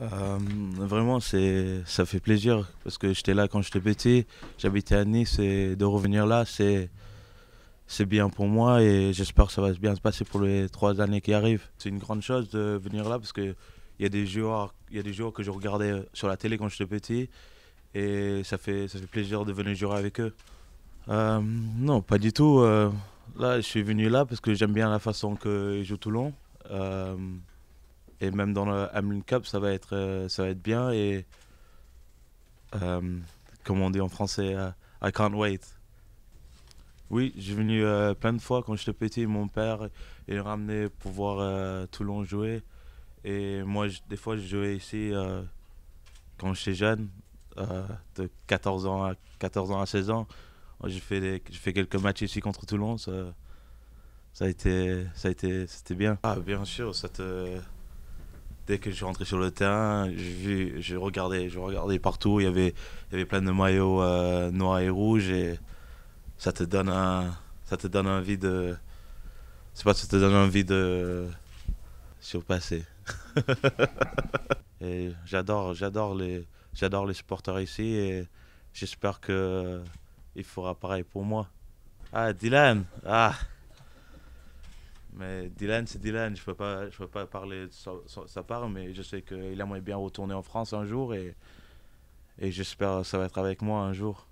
Euh, vraiment, c'est, ça fait plaisir parce que j'étais là quand j'étais petit, j'habitais à Nice et de revenir là, c'est, c'est bien pour moi et j'espère que ça va bien se passer pour les trois années qui arrivent. C'est une grande chose de venir là parce qu'il y, a des joueurs, y a des joueurs que je regardais sur la télé quand j'étais petit et ça fait, ça fait plaisir de venir jouer avec eux. Euh, non, pas du tout. Euh, là, je suis venu là parce que j'aime bien la façon qu'ils jouent Toulon. Euh, et même dans le Hamlin Cup, ça va être, euh, ça va être bien. Et euh, comme on dit en français, euh, I can't wait. Oui, j'ai venu plein de fois quand j'étais petit. Mon père, il me ramenait pour voir Toulon jouer. Et moi, des fois, je jouais ici quand j'étais jeune, de 14 ans, à, 14 ans à 16 ans. J'ai fait, fait, quelques matchs ici contre Toulon. Ça, ça a été, ça a été, c'était bien. Ah, bien sûr, ça te, dès que je suis rentré sur le terrain, je, regardais, je regardais partout. Il y avait, il y avait plein de maillots euh, noirs et rouges et ça te donne ça te donne envie de, c'est pas ça te donne envie de surpasser. et j'adore, j'adore les, j'adore les supporters ici et j'espère que il fera pareil pour moi. Ah Dylan, ah. Mais Dylan, c'est Dylan. Je peux, pas, je peux pas parler de sa, part, mais je sais qu'il aimerait bien retourner en France un jour et, et j'espère que ça va être avec moi un jour.